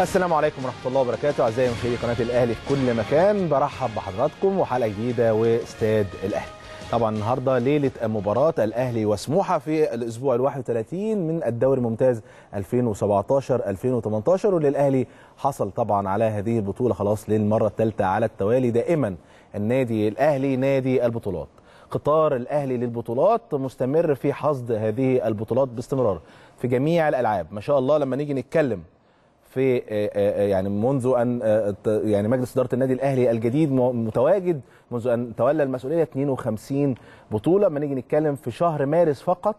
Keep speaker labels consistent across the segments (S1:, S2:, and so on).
S1: السلام عليكم ورحمه الله وبركاته اعزائي مشاهدي قناه الاهلي في كل مكان برحب بحضراتكم وحلقه جديده واستاد الاهلي طبعا النهارده ليله مباراه الاهلي وسموحه في الاسبوع ال 31 من الدوري الممتاز 2017 2018 وللاهلي حصل طبعا على هذه البطوله خلاص للمره الثالثه على التوالي دائما النادي الاهلي نادي البطولات قطار الاهلي للبطولات مستمر في حصد هذه البطولات باستمرار في جميع الالعاب ما شاء الله لما نيجي نتكلم في آه، آه، آه، يعني منذ ان يعني مجلس اداره النادي الاهلي الجديد متواجد منذ ان تولى المسؤوليه 52 بطوله اما نيجي نتكلم في شهر مارس فقط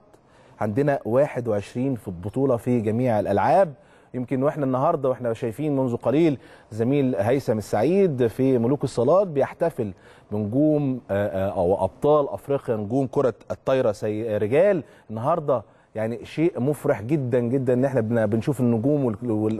S1: عندنا 21 في البطوله في جميع الالعاب يمكن واحنا النهارده واحنا شايفين منذ قليل زميل هيثم السعيد في ملوك الصالات بيحتفل بنجوم او ابطال افريقيا نجوم كره الطايره رجال النهارده يعني شيء مفرح جدا جدا ان احنا بنشوف النجوم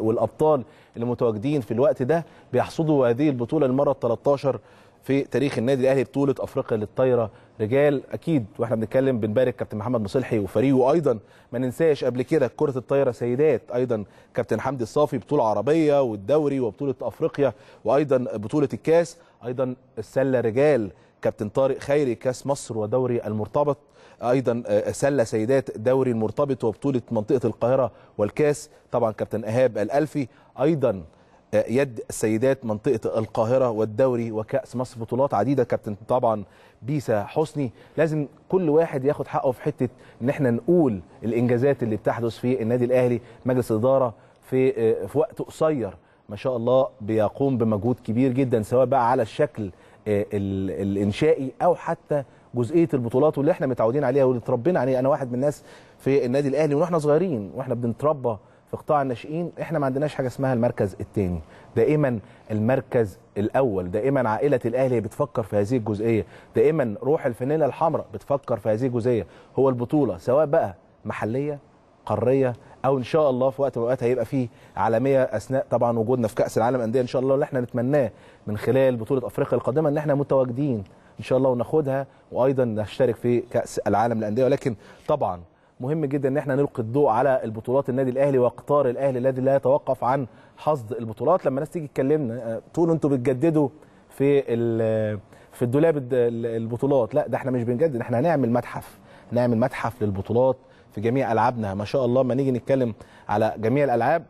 S1: والابطال اللي متواجدين في الوقت ده بيحصدوا هذه البطوله المره 13 في تاريخ النادي الاهلي بطوله افريقيا للطايره رجال اكيد واحنا بنتكلم بنبارك كابتن محمد مصلحي وفريقه ايضا ما ننساش قبل كده كره الطايره سيدات ايضا كابتن حمدي الصافي بطوله عربيه والدوري وبطوله افريقيا وايضا بطوله الكاس ايضا السله رجال كابتن طارق خيري كاس مصر ودوري المرتبط ايضا آه، سله سيدات دوري المرتبط وبطوله منطقه القاهره والكاس طبعا كابتن ايهاب الالفي ايضا آه، يد السيدات منطقه القاهره والدوري وكاس مصر بطولات عديده كابتن طبعا بيسا حسني لازم كل واحد ياخد حقه في حته ان احنا نقول الانجازات اللي بتحدث في النادي الاهلي مجلس الاداره في آه، في وقت قصير ما شاء الله بيقوم بمجهود كبير جدا سواء بقى على الشكل آه، الانشائي او حتى جزئيه البطولات واللي احنا متعودين عليها واللي اتربينا عليها انا واحد من الناس في النادي الاهلي واحنا صغيرين واحنا بنتربى في قطاع الناشئين احنا ما عندناش حاجه اسمها المركز الثاني دائما المركز الاول دائما عائله الاهلي بتفكر في هذه الجزئيه دائما روح الفنانه الحمراء بتفكر في هذه الجزئيه هو البطوله سواء بقى محليه قاريه او ان شاء الله في وقت من الاوقات هيبقى فيه عالميه اثناء طبعا وجودنا في كاس العالم انديه ان شاء الله اللي احنا نتمناه من خلال بطوله افريقيا القادمه ان احنا متواجدين ان شاء الله وناخدها وايضا نشترك في كاس العالم للانديه ولكن طبعا مهم جدا ان احنا نلقي الضوء على البطولات النادي الاهلي وقطار الاهلي الذي لا يتوقف عن حصد البطولات لما الناس تيجي تكلمنا آه، تقولوا انتوا بتجددوا في في الدولاب البطولات لا ده احنا مش بنجدد احنا هنعمل متحف نعمل متحف للبطولات في جميع العابنا ما شاء الله ما نيجي نتكلم على جميع الالعاب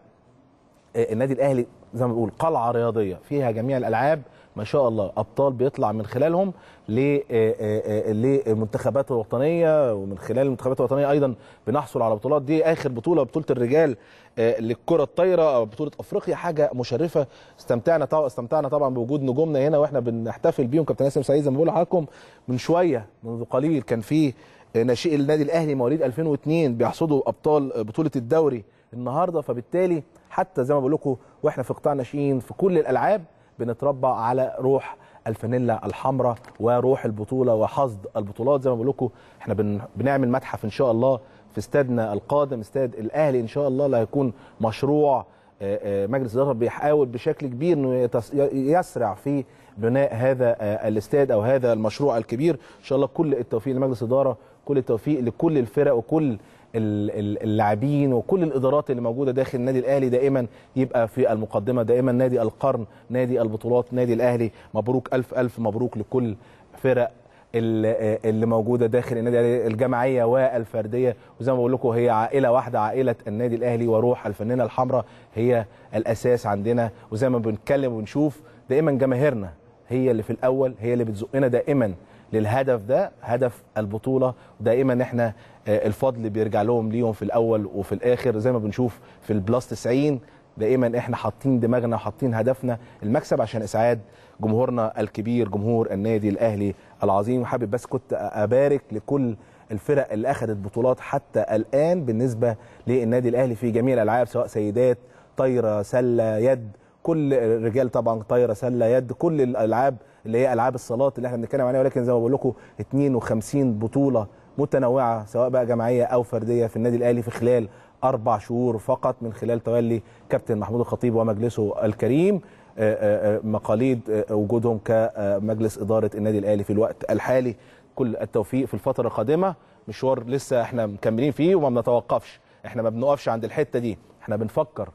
S1: آه، النادي الاهلي زي ما بنقول قلعه رياضيه فيها جميع الالعاب ما شاء الله ابطال بيطلع من خلالهم للمنتخبات آه، آه، الوطنيه ومن خلال المنتخبات الوطنيه ايضا بنحصل على بطولات دي اخر بطوله بطوله الرجال للكره الطايره او بطوله افريقيا حاجه مشرفه استمتعنا طبعا استمتعنا طبعا بوجود نجومنا هنا واحنا بنحتفل بيهم كابتن ياسر سعيد زي ما بقول لحضراتكم من شويه منذ قليل كان في ناشئ النادي الاهلي مواليد 2002 بيحصدوا ابطال بطوله الدوري النهارده فبالتالي حتى زي ما بقول لكم واحنا في قطاع ناشئين في كل الالعاب بنتربى على روح الفانيلا الحمراء وروح البطوله وحصد البطولات زي ما بقول لكم احنا بنعمل متحف ان شاء الله في استادنا القادم استاد الاهلي ان شاء الله اللي هيكون مشروع آه، آه، مجلس الاداره بيحاول بشكل كبير انه يسرع في بناء هذا آه، الاستاد او هذا المشروع الكبير ان شاء الله كل التوفيق لمجلس الاداره كل التوفيق لكل الفرق وكل اللاعبين وكل الادارات اللي موجوده داخل النادي الاهلي دائما يبقى في المقدمه دائما نادي القرن نادي البطولات نادي الاهلي مبروك الف الف مبروك لكل فرق اللي موجوده داخل النادي الجماعيه والفرديه وزي ما بقول لكم هي عائله واحده عائله النادي الاهلي وروح الفنانه الحمراء هي الاساس عندنا وزي ما بنتكلم ونشوف دائما جماهيرنا هي اللي في الاول هي اللي بتزقنا دائما للهدف ده هدف البطوله دائما احنا آه، الفضل بيرجع لهم ليهم في الاول وفي الاخر زي ما بنشوف في البلاس 90 دائما احنا حاطين دماغنا وحاطين هدفنا المكسب عشان اسعاد جمهورنا الكبير جمهور النادي الاهلي العظيم وحابب بس كنت ابارك لكل الفرق اللي اخذت بطولات حتى الان بالنسبه للنادي الاهلي في جميع الالعاب سواء سيدات طايره سله يد كل الرجال طبعا طايره سله يد كل الالعاب اللي هي العاب الصالات اللي احنا بنتكلم عليها ولكن زي ما بقول لكم 52 بطوله متنوعه سواء بقى جماعيه او فرديه في النادي الاهلي في خلال اربع شهور فقط من خلال تولي كابتن محمود الخطيب ومجلسه الكريم آه، آه، آه، مقاليد وجودهم كمجلس اداره النادي الاهلي في الوقت الحالي كل التوفيق في الفتره القادمه مشوار لسه احنا مكملين فيه وما بنتوقفش احنا ما بنقفش عند الحته دي احنا بنفكر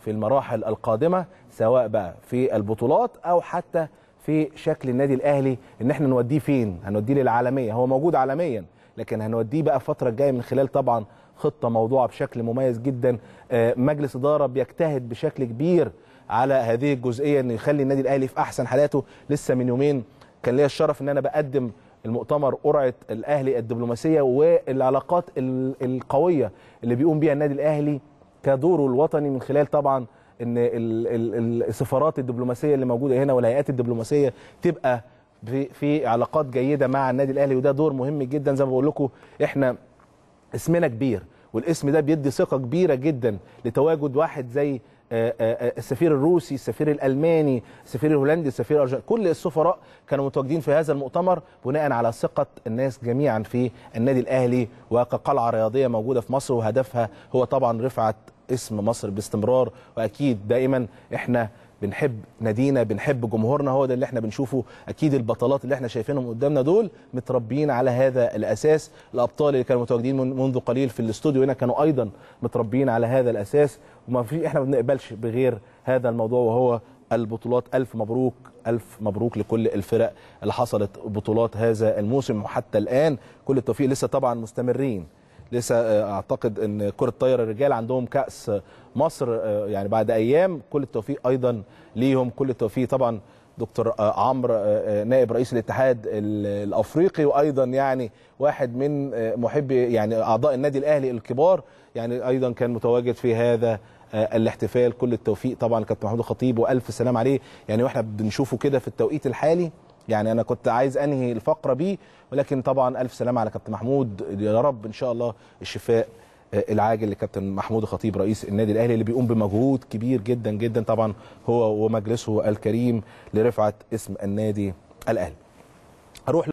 S1: في المراحل القادمه سواء بقى في البطولات او حتى في شكل النادي الاهلي ان احنا نوديه فين هنوديه للعالميه هو موجود عالميا لكن هنوديه بقى الفتره الجايه من خلال طبعا خطه موضوعه بشكل مميز جدا آه، مجلس اداره بيجتهد بشكل كبير على هذه الجزئيه انه يخلي النادي الاهلي في احسن حالاته لسه من يومين كان ليا الشرف ان انا بقدم المؤتمر قرعه الاهلي الدبلوماسيه والعلاقات القويه اللي بيقوم بيها النادي الاهلي كدوره الوطني من خلال طبعا ان السفارات الدبلوماسيه اللي موجوده هنا والهيئات الدبلوماسيه تبقى في, في علاقات جيده مع النادي الاهلي وده دور مهم جدا زي ما بقول لكم احنا اسمنا كبير والاسم ده بيدي ثقه كبيره جدا لتواجد واحد زي السفير الروسي السفير الالماني السفير الهولندي السفير الارجنتيني كل السفراء كانوا متواجدين في هذا المؤتمر بناء على ثقه الناس جميعا في النادي الاهلي وكقلعه رياضيه موجوده في مصر وهدفها هو طبعا رفعه اسم مصر باستمرار واكيد دائما احنا بنحب نادينا بنحب جمهورنا هو ده اللي احنا بنشوفه اكيد البطلات اللي احنا شايفينهم قدامنا دول متربيين على هذا الاساس الابطال اللي كانوا متواجدين من منذ قليل في الاستوديو هنا كانوا ايضا متربيين على هذا الاساس وما في احنا ما بنقبلش بغير هذا الموضوع وهو البطولات ألف مبروك ألف مبروك لكل الفرق اللي حصلت بطولات هذا الموسم وحتى الآن كل التوفيق لسه طبعا مستمرين لسه آه، اعتقد ان كره الطايره الرجال عندهم كاس آه، مصر آه، يعني بعد ايام كل التوفيق ايضا ليهم كل التوفيق طبعا دكتور عمرو نائب رئيس الاتحاد الافريقي وايضا يعني واحد من محبي يعني اعضاء النادي الاهلي الكبار يعني ايضا كان متواجد في هذا الاحتفال كل التوفيق طبعا كابتن محمود الخطيب والف سلام عليه يعني واحنا بنشوفه كده في التوقيت الحالي يعني انا كنت عايز انهي الفقره بيه ولكن طبعا الف سلامه على كابتن محمود يا رب ان شاء الله الشفاء آه، العاجل لكابتن محمود الخطيب رئيس النادي الاهلي اللي بيقوم بمجهود كبير جدا جدا طبعا هو ومجلسه الكريم لرفعه اسم النادي الاهلي اروح